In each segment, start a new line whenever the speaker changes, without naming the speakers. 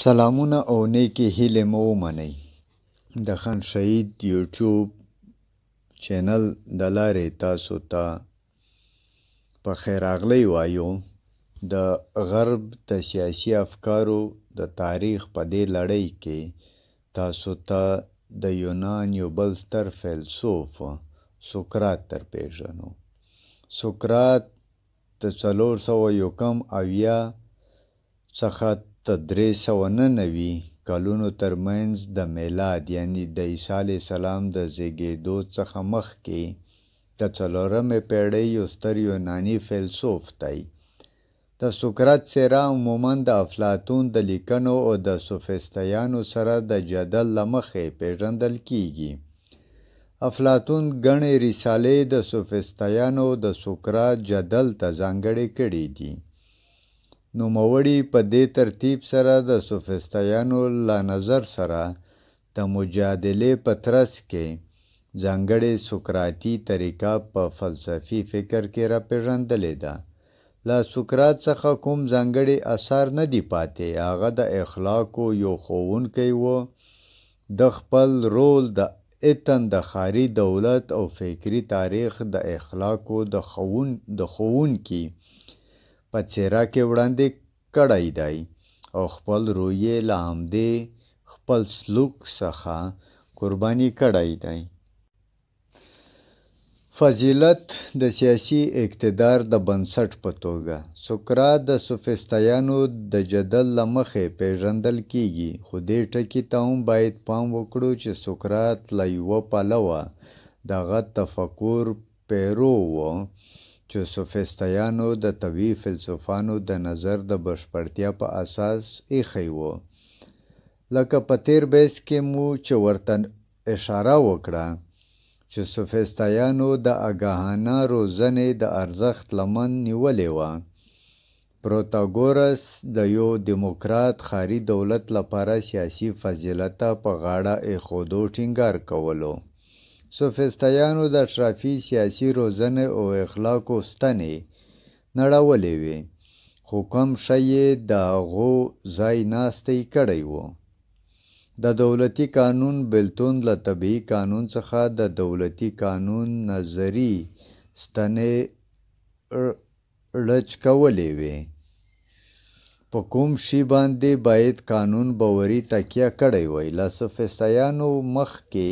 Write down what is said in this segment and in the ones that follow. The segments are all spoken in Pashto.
سلامونه او نیکی هیلې مو ومنئ د خان شهید یوټیوب چینل د لارې تاسو ته تا په خیر راغلی وایو د غرب د سیاسي افکارو د تاریخ په دې لړۍ کې تاسو ته تا د یونان یو بل ستر فیلسوف سقراط تر پیژنو سقراط د څلور سوه یو کم اویا څخه ته درې سوه نه نوي کلونو ترمنځ د میلاد یعنې د عیسی علیه السلام د زیږېدو څخه مخکې د څلورمې پېړۍ یو ستر یوناني فیلسوف دی د سقراط څیره عموما د افلاطون د لیکنو او د سوفیستیانو سره د جدل له مخې پېژندل کیږي افلاطون ګڼې رسالې د سوفیستیانو د سقراط جدل ته ځانګړې کړې دي نوموړي په دې ترتیب سره د سوفسطایانو له نظر سره د مجادلې په ترڅ کې ځانګړې سقراطي طریقه په فلسفي فکر کې راپېژندلې ده له سقراط څخه کوم ځانګړي اثار نه دي پاتې هغه د اخلاقو یو ښوونکی و د خپل رول د اتن د خاري دولت او فکری تاریخ د اخلاقو د خون د ښوونکي په څېره کې وړاندې کړی دی او خپل روی یې له همدې خپل سلوک څخه قرباني کړی دی فضیلت د سیاسي اقتدار د بنسټ په توګه سقراط د سوفیستایانو د جدل لمخې پیژندل کیږي خو دې ټکي ته هم باید پام وکړو چې سقراط له یوه پلوه دغه تفکر پیرو و چې سوفیسټیانو د طبي فلسفانو د نظر د بشپړتیا په اساس ایښی و لکه په تیر بیس کې مو چې ورته اشاره وکړه چې سوفیسټیانو د اګاهانه روزنې د ارزښت لمن نیولې وه پروتاګورس د یو دیموکرات خاري دولت لپاره سیاسي فضیلت په غاړه ایښودو ټینګار کولو سوفیستایانو د ټرافي سیاسي روزنې او اخلاقو ستنې نړولې وې خو کوم شی یې د هغو ځای ناستی کړی و د دولتي قانون بلتون له طبیعي قانون څخه د دولتي قانون نظري ستنې رچ کولې وې په کوم شی باندې باید قانون باوري تکیه کړی وای له سوفیستایانو مخکې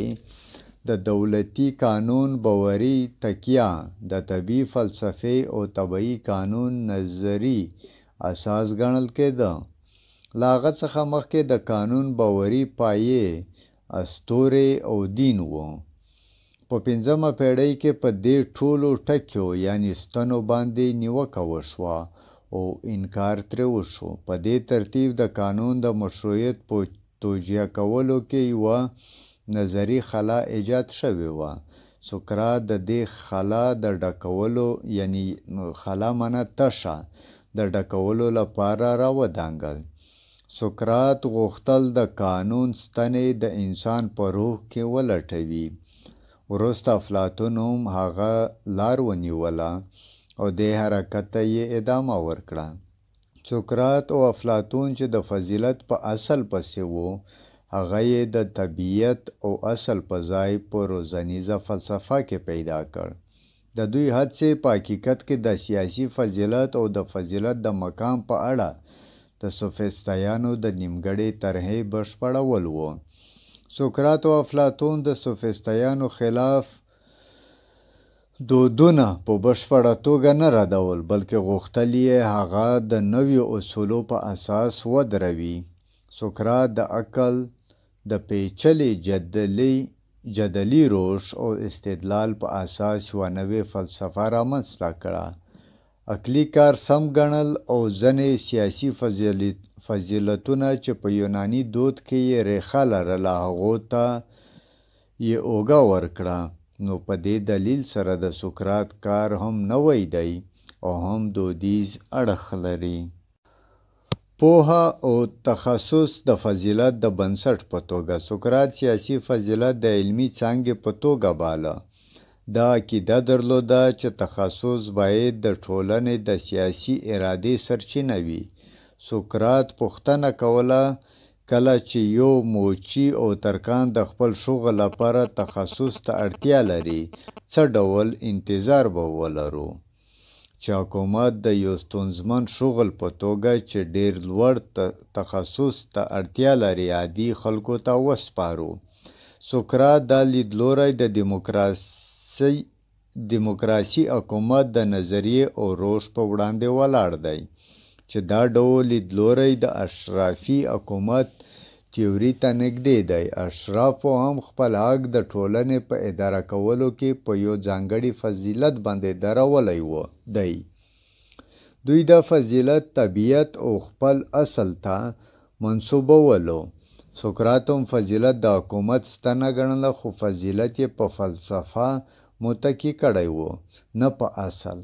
د دولتي قانون باوري تکیه د طبي فلسفې او طبي قانون نظري اساس ګڼل کېده لا هغه څخه مخکې د قانون باوري پایې استورې او دین و په پنځمه پیړۍ کې په دې ټولو ټکیو یعنی ستنو باندې نیوکه وشوه او انکار ترې وشو په دې ترتیب د قانون د مشروعیت په توجیه کولو کې یوه نظري خلا ایجاد شوې وه سقراط د دې خلا د ډکولو یعنی خلا منه تشه د ډکولو لپاره راودانګل سقراط غوښتل د قانون ستنې د انسان په روح کې ولټوي وروسته افلاطون هم هغه لار ونیوله او دې حرکت ته یې ادامه ورکړه سقراط او افلاطون چې د فضیلت په اصل پسې وو هغه یې د طبیعت او اصل په ځای په روزنیزه فلسفه کې پیدا کړ د دوی هڅې په حقیقت کې د سیاسي فضیلت او د فضیلت د مقام په اړه د سوفیستایانو د نیمګړې طرحې بشپړول و سوکرات او افلاطون د سوفیستایانو خلاف دودونه په بشپړه توګه نه ردول بلکې غوښتل یې هغه د نویو اصولو په اساس ودروي سوکرات د عقل د پېچلې جدلۍ جدلي روش او استدلال په اساس یوه نوې فلسفه رامنځته کړه عقلي کار سم ګڼل او ځینې سیاسي فضیلتونه چې په یوناني دود کې یې ریښه لرله هغو ته یې اوږه ورکړه نو په دې دلیل سره د سقراط کار هم نوی دی او هم دودیز اړخ لري پوهه او تخصص د فضیلت د بنسټ په توګه سقراط سیاسي فضیلت د علمي څانګې په توګه باله دا عقیده درلوده چې تخصص باید د ټولنې د سیاسي ارادې سرچینه وي سقراط پوښتنه کوله کله چې یو موچی او ترکان د خپل شغل لپاره تخصص ته اړتیا لري څه ډول انتظار به ولرو چې حکومت د یو ستونزمن شغل په توګه چې ډیر لوړ تخصص ته اړتیا لري عادي خلکو ته وسپارو سوکرات دا لیدلوری د دیموکراسي دیموکراسي حکومت د نظریې او روش په وړاندې ولاړ دی چې دا ډول لیدلوری د اشرافي حکومت تیوري ته نږدې دی اشرافو هم خپل حق د ټولنې په اداره کولو کې په یو ځانګړي فضیلت باندې درولی و دی دوی دا فضیلت طبیعت او خپل اصل ته منصوبولو سقراط هم فضیلت د حکومت ستنه ګڼله خو فضیلت یې په فلسفه متکی کړی و نه په اصل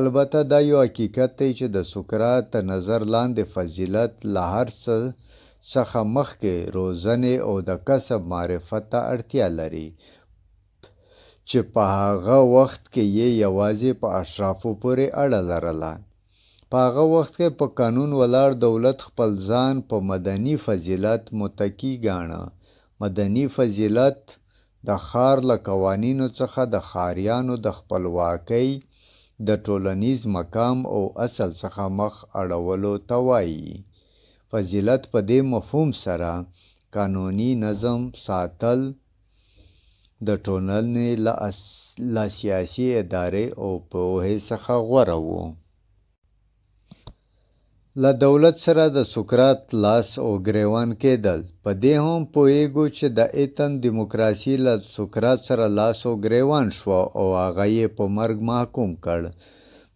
البته دا یو حقیقت دی چې د سقراط نظر لاندې فضیلت له هر څه څخه مخکې روزنې او د کسب معرفت ته اړتیا لري چې په هغه وخت کې یې یوازې په اشرافو پورې اړه لرله په هغه وخت کې په قانون ولاړ دولت خپل ځان په مدني فضیلت متکی ګاڼه مدني فضیلت د ښار له قوانینو څخه د ښاریانو د خپلواکۍ د ټولنیز مقام او اصل څخه مخ اړولو ته وایي فضیلت په دې مفهوم سره قانوني نظم ساتل د ټولنې له سیاسي ادارې او پوهې څخه غوره و له دولت سره د سقراط لاس او ګریوان کېدل په دې هم پوهیږو چې د ایتن دیموکراسي له سقراط سره لاس او ګریوان شو او هغه یې په مرګ محکوم کړ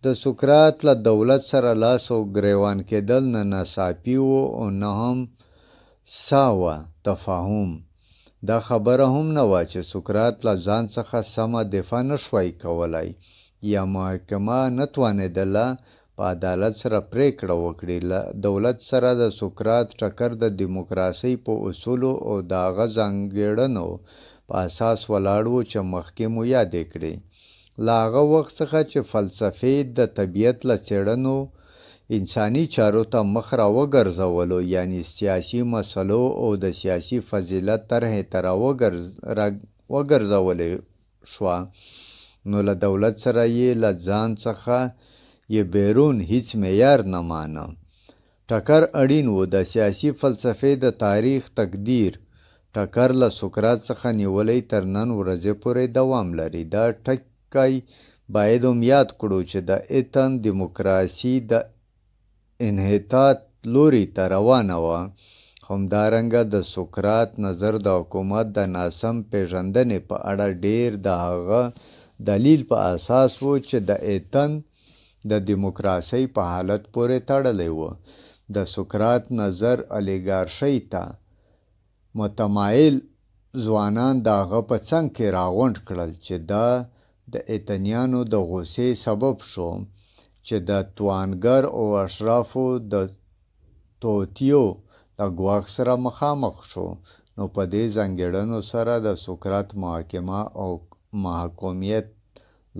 د سقراط له دولت سره لاس او ګریوان کېدل نه ناڅاپي و او نه هم ساوه تفاهم دا خبره هم نه وه چې سقراط له ځان څخه سمه دفاع نه شوی کولی یا محکمه نه توانېدله په عدالت سره پریکړه وکړي له دولت سره د سقراط ټکر د دیموکراسۍ په اصولو او د هغه ځانګړنو په اساس ولاړ و چې مخکې مو یادې کړې لاغه وخت څخه چې فلسفې د طبیعت له څېړنو انساني چارو ته مخ را وګرځولو یعنی سیاسي مسلو او د سیاسي فضیلت طرحې ته را وګرځولې شوه نو له دولت سره یې له ځان څخه یې بیرون هیڅ معیار نه مانه ټکر اړین و د سیاسي فلسفې د تاریخ تقدیر ټکر له سقراط څخه نیولې تر نن ورځې پورې دوام لري دا ټک کای باید هم یاد کړو چې د ایتن دیموکراسي د انحطاط لوري ته روانه وه همدارنګه د دا سقراط نظر د حکومت د ناسم پیژندنې په اړه ډیر د هغه دلیل په اساس و چې د ایتن د دیموکراسۍ په حالت پورې تړلی و د سقراط نظر الیګارشۍ ته متمایل ځوانان د هغه په څنګ کې راغونډ کړل چې دا د ایتنیانو د غوسې سبب شو چې د توانګر او اشرافو د توتیو د ګواښ سره مخامخ شو نو په دې ځانګړنو سره د سقراط محاکمه او محکومیت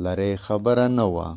لرې خبره نه وه